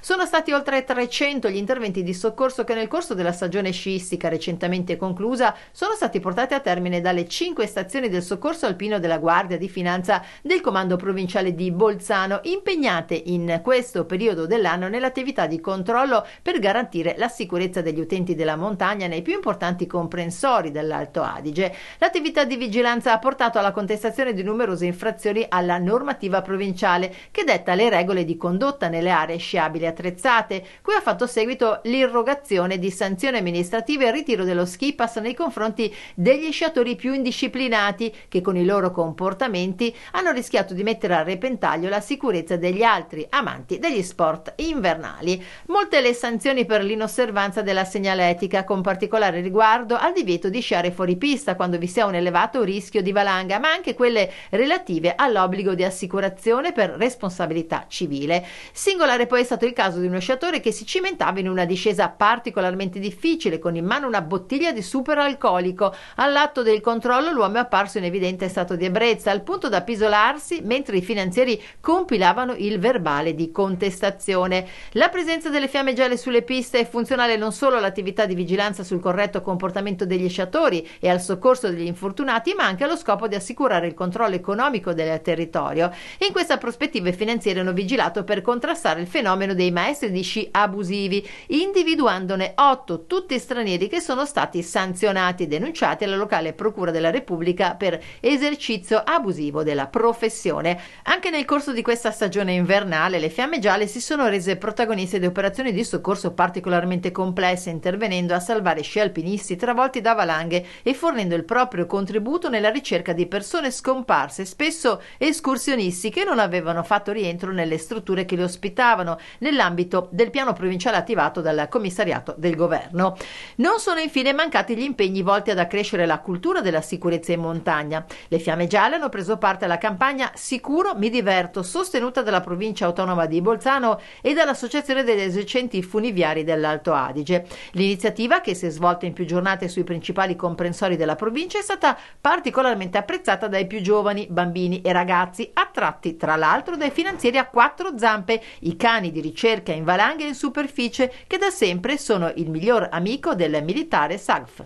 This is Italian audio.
Sono stati oltre 300 gli interventi di soccorso che nel corso della stagione sciistica recentemente conclusa sono stati portati a termine dalle 5 stazioni del soccorso alpino della Guardia di Finanza del Comando Provinciale di Bolzano, impegnate in questo periodo dell'anno nell'attività di controllo per garantire la sicurezza degli utenti della montagna nei più importanti comprensori dell'Alto Adige. L'attività di vigilanza ha portato alla contestazione di numerose infrazioni alla normativa provinciale che detta le regole di condotta nelle aree sciabili aree attrezzate, cui ha fatto seguito l'irrogazione di sanzioni amministrative e il ritiro dello ski pass nei confronti degli sciatori più indisciplinati che con i loro comportamenti hanno rischiato di mettere a repentaglio la sicurezza degli altri amanti degli sport invernali. Molte le sanzioni per l'inosservanza della segnaletica, con particolare riguardo al divieto di sciare fuori pista quando vi sia un elevato rischio di valanga, ma anche quelle relative all'obbligo di assicurazione per responsabilità civile. Singolare poi è stato il caso di uno sciatore che si cimentava in una discesa particolarmente difficile con in mano una bottiglia di superalcolico. All'atto del controllo l'uomo è apparso in evidente stato di ebbrezza, al punto da pisolarsi mentre i finanzieri compilavano il verbale di contestazione. La presenza delle fiamme gialle sulle piste è funzionale non solo all'attività di vigilanza sul corretto comportamento degli sciatori e al soccorso degli infortunati, ma anche allo scopo di assicurare il controllo economico del territorio. In questa prospettiva i finanzieri hanno vigilato per contrastare il fenomeno dei dei maestri di sci abusivi, individuandone otto tutti stranieri che sono stati sanzionati e denunciati alla locale Procura della Repubblica per esercizio abusivo della professione. Anche nel corso di questa stagione invernale le fiamme gialle si sono rese protagoniste di operazioni di soccorso particolarmente complesse, intervenendo a salvare sci alpinisti travolti da valanghe e fornendo il proprio contributo nella ricerca di persone scomparse, spesso escursionisti che non avevano fatto rientro nelle strutture che le ospitavano, nel nell'ambito del piano provinciale attivato dal commissariato del governo. Non sono infine mancati gli impegni volti ad accrescere la cultura della sicurezza in montagna. Le Fiamme Gialle hanno preso parte alla campagna Sicuro mi diverto, sostenuta dalla provincia autonoma di Bolzano e dall'Associazione degli esercenti funiviari dell'Alto Adige. L'iniziativa, che si è svolta in più giornate sui principali comprensori della provincia, è stata particolarmente apprezzata dai più giovani, bambini e ragazzi, attratti tra l'altro dai finanzieri a quattro zampe, i cani di ricerca ricerca in valanghe e in superficie che da sempre sono il miglior amico del militare Sagf.